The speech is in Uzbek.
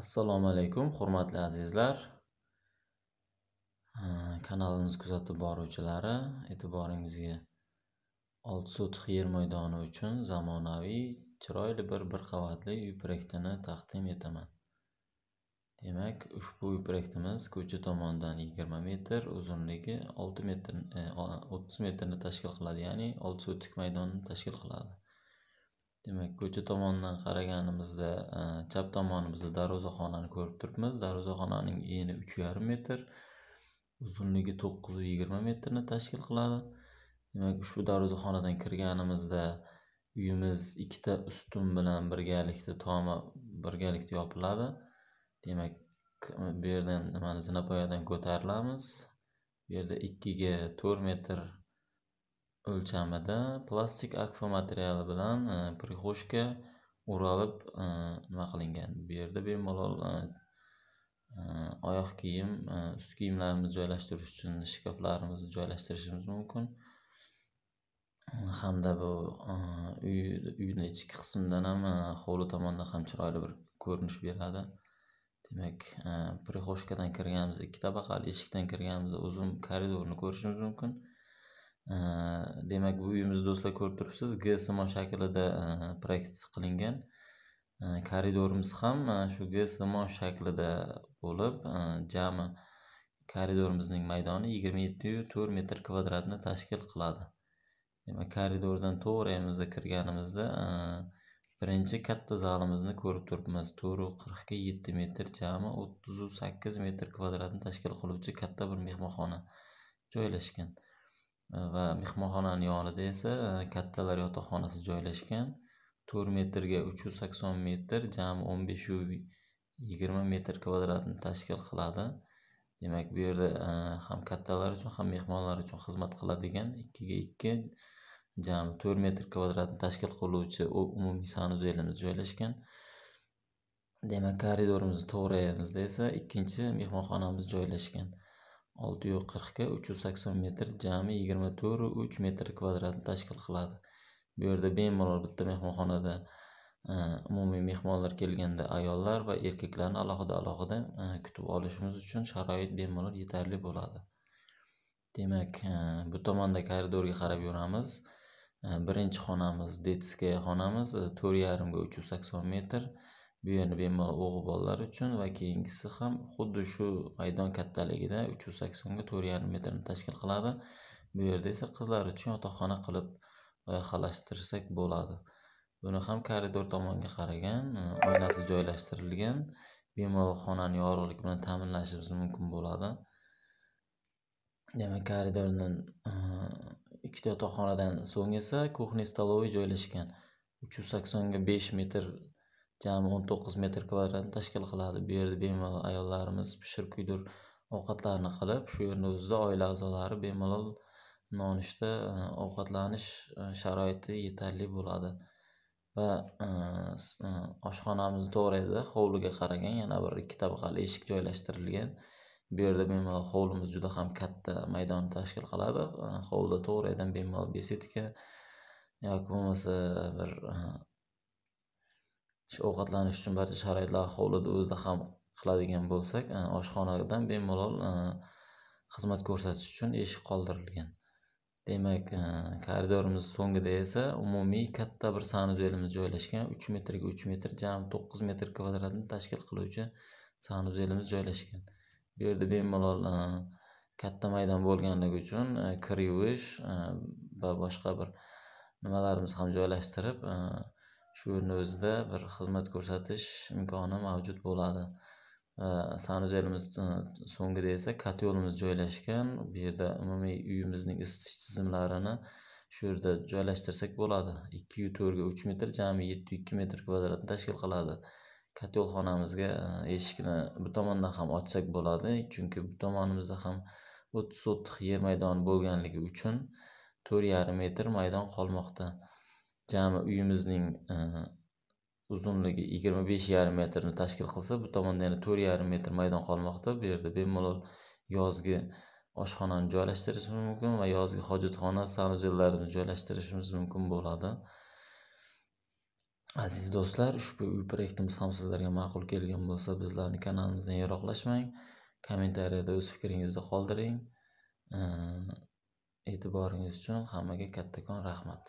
assalomu alaykum hurmatli azizlar kanalimiz kuzatib boruvchilari e'tiboringizga oltisuv yer maydoni uchun zamonaviy chiroyli bir bir qavatli uy proyektini taqdim etaman demak ushbu uy proyektimiz ko'cha tomondan 20 metr uzunligi 6 metr 30 metrni tashkil qiladi ya'ni oltisuv tik maydonni tashkil qiladi demak ko'cha tomondan qaraganimizda e, chap tomonimizda darvozaxonani ko'rib turibmiz darvozaxonaning eni uch yarim metr uzunligi to'qqiz yigirma metrni tashkil qiladi demak ushbu darvozaxonadan kirganimizda uyimiz ikkita ustun bilan birgalikda tomi birgalikda yopiladi demak bu yerdan nimani zinapoyadan ko'tarilamiz bu yerda ikkiga to'rt metr o'lchamida plastik akfa materiali bilan e, prixoshka o'ralib e, nima qilingan bu yerda bemalol e, oyoq kiyim ust kiyimlarimizni joylashtirish uchun shkaflarimizni joylashtirishimiz mumkin hamda bu uyni ichki qismidan ham hovli tomondan ham chiroyli bir ko'rinish beradi demak prixoshkadan kirganimizda ikki tabaqali eshikdan kirganimizda uzun koridorni ko'rishimiz mumkin demak bu uyimizni do'stlar ko'rib turibsiz g simon shaklida e, praktik qilingan e, koridorimiz ham e, shu g simon shaklida bo'lib jami koridorimizning maydoni yigirma yettiyu to'rt metr kvadratni tashkil qiladi demak koridordan to'g'ri uyimizga kirganimizda birinchi katta zalimizni ko'rib turibmiz to'ri qirqga yetti metr jami o'ttizu sakkiz metr kvadratni tashkil qiluvchi katta bir mehmonxona joylashgan va mehmonxonani yonida esa e, kattalar yotoqxonasi joylashgan to'rt metrga uch yuz sakson metr jami o'n besh yigirma metr kvadratni tashkil qiladi demak bu yerda e, ham kattalar uchun ham mehmonlar uchun xizmat qiladigan ikkiga ikki jami to'rt metr kvadratni tashkil qiluvchi umumiy sanuzelimiz joylashgan demak koridorimizni to'g'rayamizda esa ikkinchi mehmonxonamiz joylashgan oltiyu qirqga uch yuz sakson metr jami yigirma to'rt uch metr kvadratni tashkil qiladi bu yerda bemalol bitta mehmonxonada e, umumiy mehmonlar kelganda ayollar va erkaklarni alohida alohida e, kutib olishimiz uchun sharoit bemalol yetarli bo'ladi demak e, bu tomonda koridorga qarab yuramiz birinchi xonamiz detskaya xonamiz to'rt yarimga uch yuz sakson metr bu yerni bemalol o'g'il bolalar uchun va keyingisi ham xuddi shu maydon kattaligida uch yuz saksonga to'rt yarim metrni tashkil qiladi bu yerda esa qizlar uchun yotoqxona qilib loyihalashtirsak bo'ladi buni ham koridor tomonga qaragan e, oynasi joylashtirilgan bemalol xonani yorug'lik bilan ta'minlashimiz mumkin bo'ladi demak koridorni e, ikkita yotoqxonadan so'ng esa kuxni столовый joylashgan uch yuz saksonga besh metr jami o'n to'qqiz metr kvadratni tashkil qiladi bu yerda bemalol ayollarimiz pishir kuydir ovqatlarni qilib shu yerni o'zida oila a'zolari bemalol nonushta e, ovqatlanish e, sharoiti yetarli bo'ladi va e, oshxonamiz to'g'ri edi hovliga qaragan yana bir ikki tabaqali eshik joylashtirilgan bu yerda bemalol hovlimiz juda ham katta maydonni tashkil qiladi hovlida to'g'ridan bemalol besetka yoki bo'lmasa bir ovqatlanish uchun barcha sharoitlar hovlida o'zida ham qiladigan bo'lsak e, oshxonadan bemalol e, xizmat ko'rsatish uchun eshik qoldirilgan demak e, koridorimiz so'ngida esa umumiy katta bir sanuzelimiz joylashgan uch metrga uch metr jami to'qqiz metr kvadratni tashkil qiluvchi sanuzelimiz joylashgan bu yerda bemalol katta maydon bo'lganligi uchun kir yuvish va boshqa bir nimalarimiz ham joylashtirib yerni o'zida bir xizmat ko'rsatish imkoni mavjud bo'ladi va sanuzelimiz e, so'ngida esa kotelimiz joylashgan bu yerda umumiy uyimizning isitish tizimlarini shu yerda joylashtirsak bo'ladi ikkiyu to'rtga uch metr jami yetti ikki metr kvadratni tashkil qiladi kotel xonamizga e, eshikni bu tomondan ham ochsak bo'ladi chunki bu tomonimizda ham o'ttiz sotix yer maydoni bo'lganligi uchun to'rt yarim metr maydon qolmoqda jami uyimizning e, uzunligi yigirma besh yarim metrni tashkil qilsa bu tomonda yana to'rt yarim metr maydon qolmoqda bu yerda bemalol yozgi oshxonani joylashtirishimiz mumkin va yozgi hojatxona sanuzellarni joylashtirishimiz mumkin bo'ladi aziz do'stlar ushbu uy proyektimiz ham sizlarga ma'qul kelgan bo'lsa bizlarni kanalimizdan yiroqlashmang kommentariyada o'z fikringizni qoldiring e, e'tiboringiz uchun hammaga kattakon rahmat